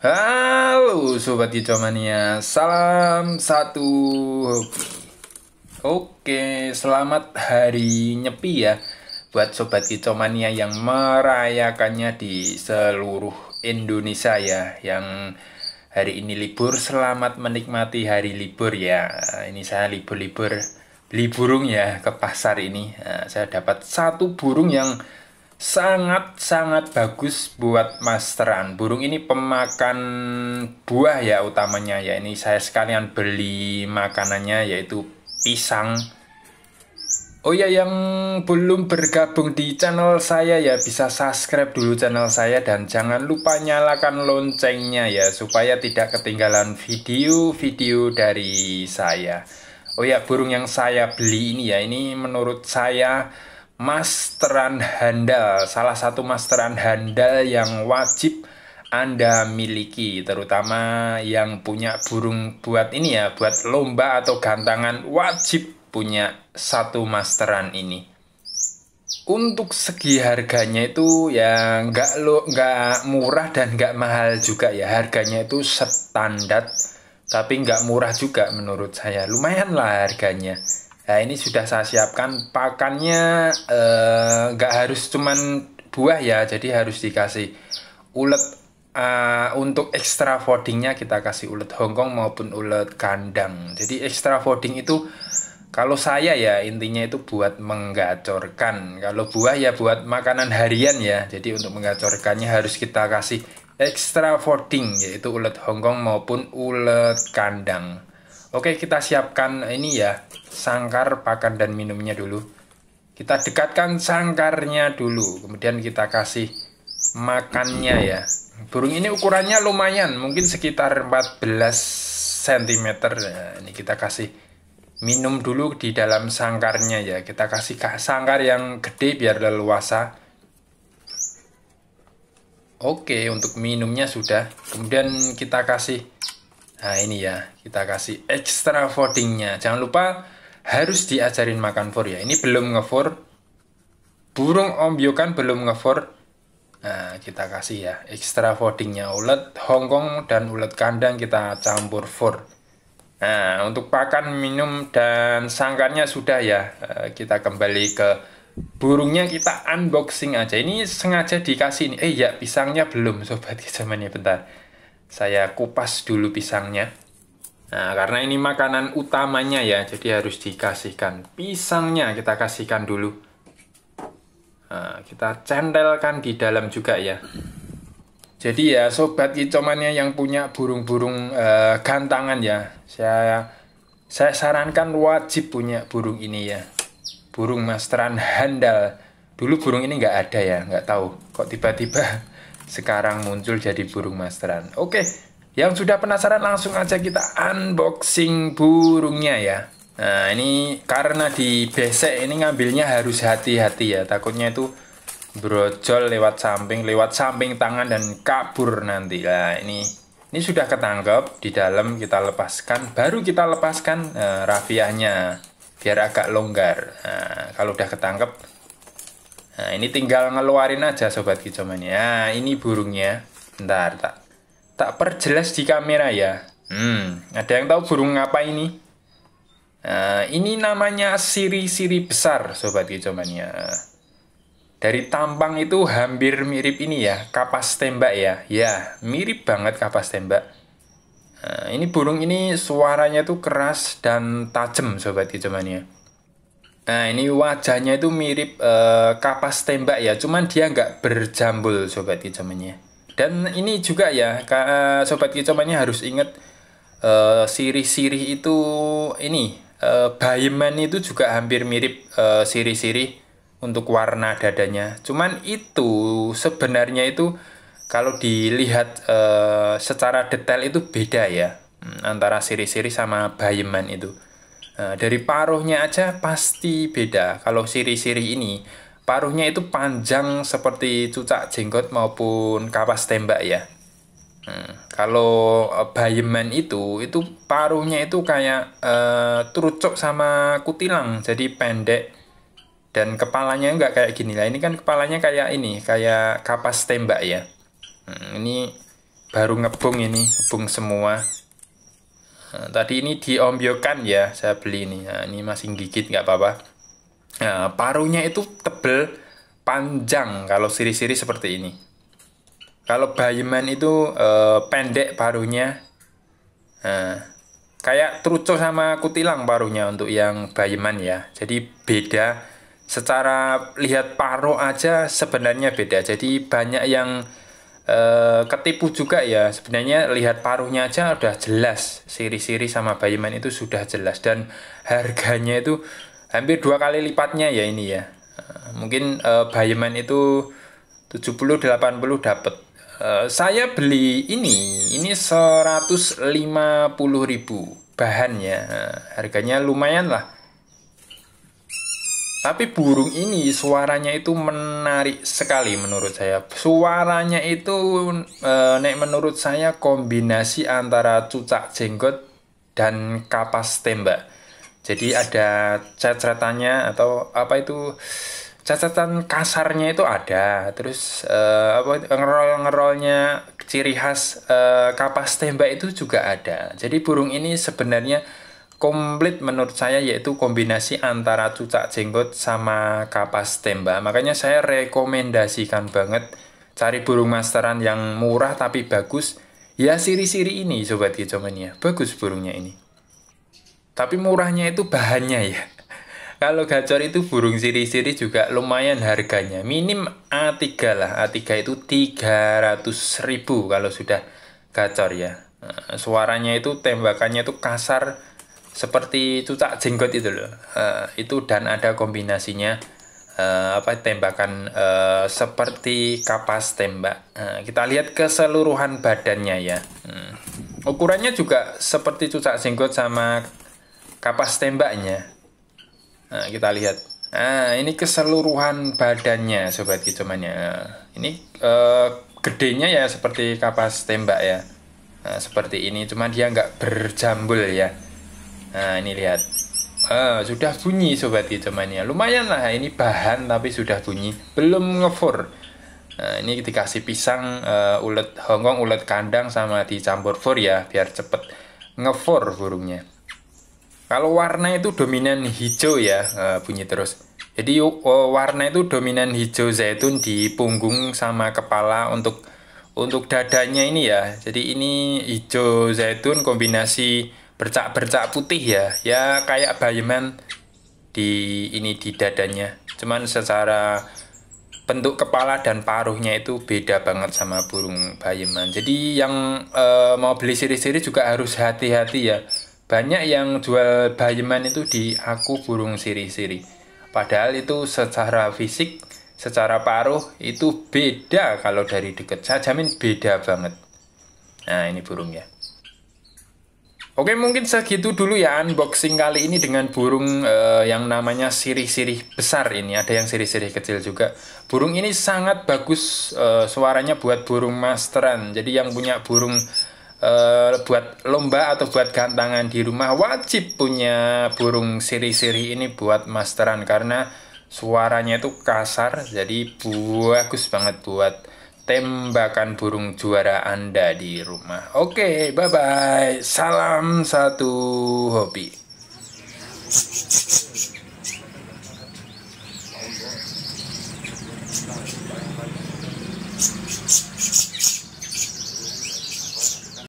Halo Sobat Gicomania salam satu Oke, selamat hari nyepi ya Buat Sobat Gicomania yang merayakannya di seluruh Indonesia ya Yang hari ini libur, selamat menikmati hari libur ya Ini saya libur-libur beli burung ya ke pasar ini nah, Saya dapat satu burung yang sangat-sangat bagus buat masteran. Burung ini pemakan buah ya utamanya ya. Ini saya sekalian beli makanannya yaitu pisang. Oh ya yang belum bergabung di channel saya ya bisa subscribe dulu channel saya dan jangan lupa nyalakan loncengnya ya supaya tidak ketinggalan video-video dari saya. Oh ya burung yang saya beli ini ya ini menurut saya masteran handal, salah satu masteran handal yang wajib anda miliki, terutama yang punya burung buat ini ya, buat lomba atau gantangan wajib punya satu masteran ini. Untuk segi harganya itu ya nggak lo nggak murah dan nggak mahal juga ya harganya itu standar tapi nggak murah juga menurut saya lumayan lah harganya Nah ini sudah saya siapkan pakannya eh, nggak eh, harus cuman buah ya, jadi harus dikasih ulet uh, untuk extra fodingnya kita kasih ulet Hongkong maupun ulet kandang. Jadi extra fodding itu kalau saya ya intinya itu buat menggacorkan. Kalau buah ya buat makanan harian ya. Jadi untuk menggacorkannya harus kita kasih extra fodding yaitu ulet Hongkong maupun ulet kandang. Oke, kita siapkan ini ya, sangkar pakan dan minumnya dulu. Kita dekatkan sangkarnya dulu, kemudian kita kasih makannya ya. Burung ini ukurannya lumayan, mungkin sekitar 14 cm. Nah, ini kita kasih minum dulu di dalam sangkarnya ya. Kita kasih sangkar yang gede biar leluasa. Oke, untuk minumnya sudah. Kemudian kita kasih Nah ini ya, kita kasih extra votingnya. Jangan lupa harus diajarin makan for ya. Ini belum ngefor. Burung ombyokan belum ngefor. Nah kita kasih ya extra votingnya ulet Hongkong dan ulet kandang kita campur for. Nah untuk pakan, minum dan sangkarnya sudah ya. Eh, kita kembali ke burungnya kita unboxing aja. Ini sengaja dikasih ini. Eh ya pisangnya belum sobat kecamannya bentar saya kupas dulu pisangnya. Nah, karena ini makanan utamanya ya, jadi harus dikasihkan pisangnya. Kita kasihkan dulu. Nah, kita centelkan di dalam juga ya. Jadi ya, sobat kicomannya yang punya burung-burung kantangan eh, gantangan ya, saya saya sarankan wajib punya burung ini ya. Burung masteran handal. Dulu burung ini nggak ada ya, nggak tahu. Kok tiba-tiba sekarang muncul jadi burung masteran. Oke, yang sudah penasaran langsung aja kita unboxing burungnya ya. Nah, ini karena di besek ini ngambilnya harus hati-hati ya. Takutnya itu brojol lewat samping, lewat samping tangan dan kabur nanti. Nah, ini ini sudah ketangkep di dalam kita lepaskan, baru kita lepaskan uh, rafiahnya biar agak longgar. Nah, kalau udah ketangkep Nah, ini tinggal ngeluarin aja sobat kicoman ya. Ini burungnya. Bentar, tak tak perjelas di kamera ya. Hmm, ada yang tahu burung apa ini? Nah, ini namanya siri-siri besar sobat kicoman ya. Dari tampang itu hampir mirip ini ya, kapas tembak ya. Ya, mirip banget kapas tembak. Nah, ini burung ini suaranya tuh keras dan tajam sobat kicoman ya Nah ini wajahnya itu mirip uh, kapas tembak ya, cuman dia nggak berjambul sobat kicomannya. Dan ini juga ya, eh, sobat kicomannya harus ingat uh, eh, siri sirih itu ini uh, Bayman itu juga hampir mirip uh, siri sirih untuk warna dadanya. Cuman itu sebenarnya itu kalau dilihat uh, secara detail itu beda ya hmm, antara siri-siri sama Bayman itu. Eh, dari paruhnya aja pasti beda. Kalau siri-siri ini, paruhnya itu panjang seperti cucak jenggot maupun kapas tembak ya. Hmm. Kalau eh, bayeman itu, itu paruhnya itu kayak uh, terucuk sama kutilang, jadi pendek dan kepalanya nggak kayak gini lah. Ini kan kepalanya kayak ini, kayak kapas tembak ya. Hmm. Ini baru ngebung ini, ngebung semua. Nah, tadi ini diombyokan ya, saya beli ini. Nah, ini masih gigit nggak apa-apa. Nah, parunya itu tebel panjang kalau siri-siri seperti ini. Kalau bayeman itu eh, pendek parunya. Nah, kayak truco sama kutilang parunya untuk yang bayeman ya. Jadi beda secara lihat paruh aja sebenarnya beda. Jadi banyak yang Eh, ketipu juga ya sebenarnya lihat paruhnya aja udah jelas siri-siri sama Bayiman itu sudah jelas dan harganya itu hampir dua kali lipatnya ya ini ya eh, mungkin eh, Bayiman itu 70-80 dapat eh, saya beli ini ini 150 ribu bahannya harganya lumayan lah tapi burung ini suaranya itu menarik sekali menurut saya. Suaranya itu e, nek menurut saya kombinasi antara cucak jenggot dan kapas tembak. Jadi ada cacatannya atau apa itu cacatan kasarnya itu ada. Terus e, apa ngerol-ngerolnya ciri khas e, kapas tembak itu juga ada. Jadi burung ini sebenarnya komplit menurut saya yaitu kombinasi antara cucak jenggot sama kapas temba. Makanya saya rekomendasikan banget cari burung masteran yang murah tapi bagus. Ya siri-siri ini sobat kecomania bagus burungnya ini. Tapi murahnya itu bahannya ya. Kalau gacor itu burung siri-siri juga lumayan harganya. Minim A3 lah. A3 itu 300 ribu kalau sudah gacor ya. Suaranya itu tembakannya itu kasar seperti cucak jenggot itu loh uh, itu dan ada kombinasinya uh, apa tembakan uh, seperti kapas tembak uh, kita lihat keseluruhan badannya ya uh, ukurannya juga seperti cucak jenggot sama kapas tembaknya uh, kita lihat Nah, ini keseluruhan badannya sobat kicomannya. Ini uh, gedenya ya seperti kapas tembak ya. uh, seperti ini, cuma dia nggak berjambul ya. Nah ini lihat uh, Sudah bunyi sobat kicauannya Lumayan lah ini bahan tapi sudah bunyi Belum ngefur Nah, ini dikasih pisang uh, ulet Hongkong ulet kandang sama dicampur fur ya biar cepet ngefur burungnya. Kalau warna itu dominan hijau ya uh, bunyi terus. Jadi uh, warna itu dominan hijau zaitun di punggung sama kepala untuk untuk dadanya ini ya. Jadi ini hijau zaitun kombinasi bercak-bercak putih ya. Ya kayak bayeman di ini di dadanya. Cuman secara bentuk kepala dan paruhnya itu beda banget sama burung bayeman. Jadi yang e, mau beli siri-siri juga harus hati-hati ya. Banyak yang jual bayeman itu di aku burung siri-siri. Padahal itu secara fisik, secara paruh itu beda kalau dari dekat. Saya jamin beda banget. Nah, ini burungnya. Oke mungkin segitu dulu ya unboxing kali ini dengan burung uh, yang namanya sirih-sirih besar ini ada yang sirih-sirih kecil juga burung ini sangat bagus uh, suaranya buat burung masteran jadi yang punya burung uh, buat lomba atau buat gantangan di rumah wajib punya burung sirih-sirih ini buat masteran karena suaranya itu kasar jadi bagus banget buat tembakan burung juara Anda di rumah. Oke, okay, bye-bye. Salam satu hobi.